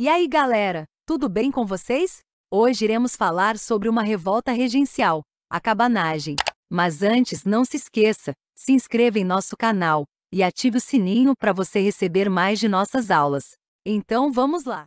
E aí galera, tudo bem com vocês? Hoje iremos falar sobre uma revolta regencial, a cabanagem. Mas antes, não se esqueça, se inscreva em nosso canal e ative o sininho para você receber mais de nossas aulas. Então vamos lá!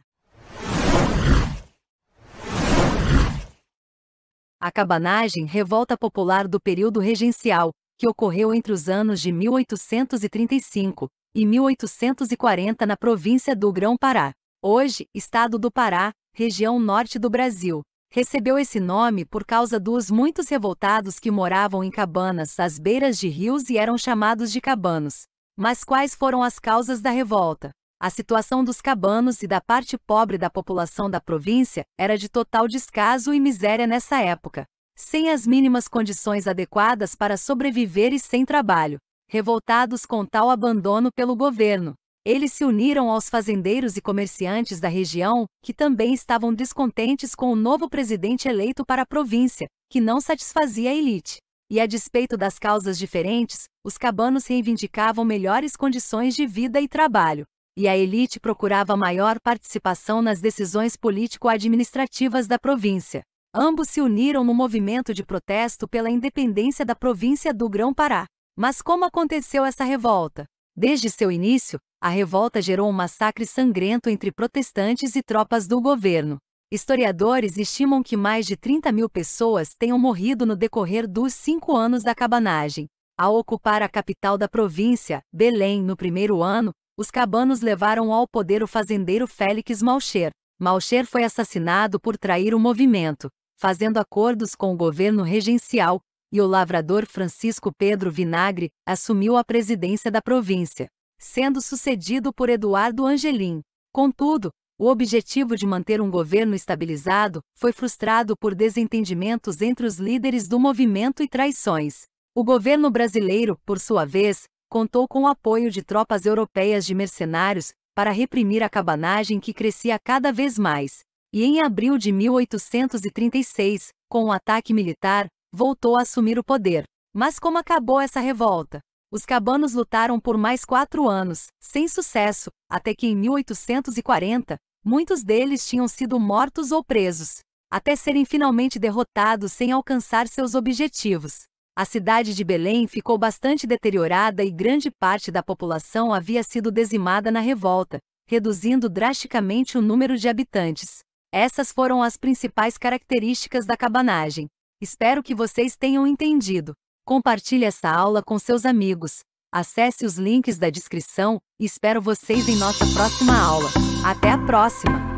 A cabanagem revolta popular do período regencial, que ocorreu entre os anos de 1835 e 1840 na província do Grão-Pará hoje Estado do Pará, região norte do Brasil. Recebeu esse nome por causa dos muitos revoltados que moravam em cabanas às beiras de rios e eram chamados de cabanos. Mas quais foram as causas da revolta? A situação dos cabanos e da parte pobre da população da província era de total descaso e miséria nessa época, sem as mínimas condições adequadas para sobreviver e sem trabalho, revoltados com tal abandono pelo governo. Eles se uniram aos fazendeiros e comerciantes da região, que também estavam descontentes com o novo presidente eleito para a província, que não satisfazia a elite. E a despeito das causas diferentes, os cabanos reivindicavam melhores condições de vida e trabalho. E a elite procurava maior participação nas decisões político-administrativas da província. Ambos se uniram no movimento de protesto pela independência da província do Grão-Pará. Mas como aconteceu essa revolta? Desde seu início, a revolta gerou um massacre sangrento entre protestantes e tropas do governo. Historiadores estimam que mais de 30 mil pessoas tenham morrido no decorrer dos cinco anos da cabanagem. Ao ocupar a capital da província, Belém, no primeiro ano, os cabanos levaram ao poder o fazendeiro Félix Malcher. Malcher foi assassinado por trair o movimento, fazendo acordos com o governo regencial, e o lavrador Francisco Pedro Vinagre assumiu a presidência da província sendo sucedido por Eduardo Angelim. Contudo, o objetivo de manter um governo estabilizado foi frustrado por desentendimentos entre os líderes do movimento e traições. O governo brasileiro, por sua vez, contou com o apoio de tropas europeias de mercenários para reprimir a cabanagem que crescia cada vez mais. E em abril de 1836, com o um ataque militar, voltou a assumir o poder. Mas como acabou essa revolta? Os cabanos lutaram por mais quatro anos, sem sucesso, até que em 1840, muitos deles tinham sido mortos ou presos, até serem finalmente derrotados sem alcançar seus objetivos. A cidade de Belém ficou bastante deteriorada e grande parte da população havia sido dizimada na revolta, reduzindo drasticamente o número de habitantes. Essas foram as principais características da cabanagem. Espero que vocês tenham entendido. Compartilhe essa aula com seus amigos. Acesse os links da descrição e espero vocês em nossa próxima aula. Até a próxima!